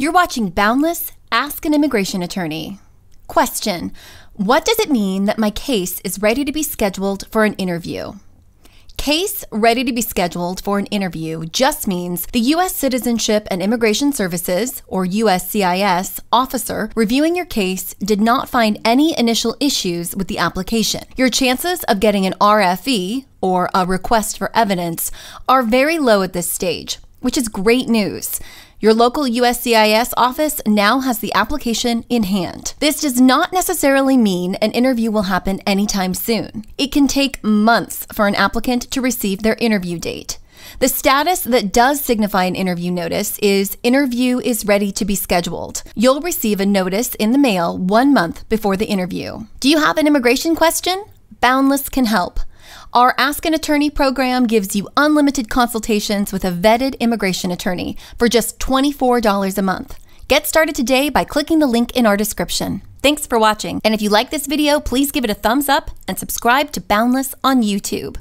You're watching Boundless Ask an Immigration Attorney. Question What does it mean that my case is ready to be scheduled for an interview? Case ready to be scheduled for an interview just means the U.S. Citizenship and Immigration Services, or USCIS, officer reviewing your case did not find any initial issues with the application. Your chances of getting an RFE, or a request for evidence, are very low at this stage, which is great news. Your local USCIS office now has the application in hand. This does not necessarily mean an interview will happen anytime soon. It can take months for an applicant to receive their interview date. The status that does signify an interview notice is interview is ready to be scheduled. You'll receive a notice in the mail one month before the interview. Do you have an immigration question? Boundless can help. Our Ask an Attorney program gives you unlimited consultations with a vetted immigration attorney for just $24 a month. Get started today by clicking the link in our description. Thanks for watching. And if you like this video, please give it a thumbs up and subscribe to Boundless on YouTube.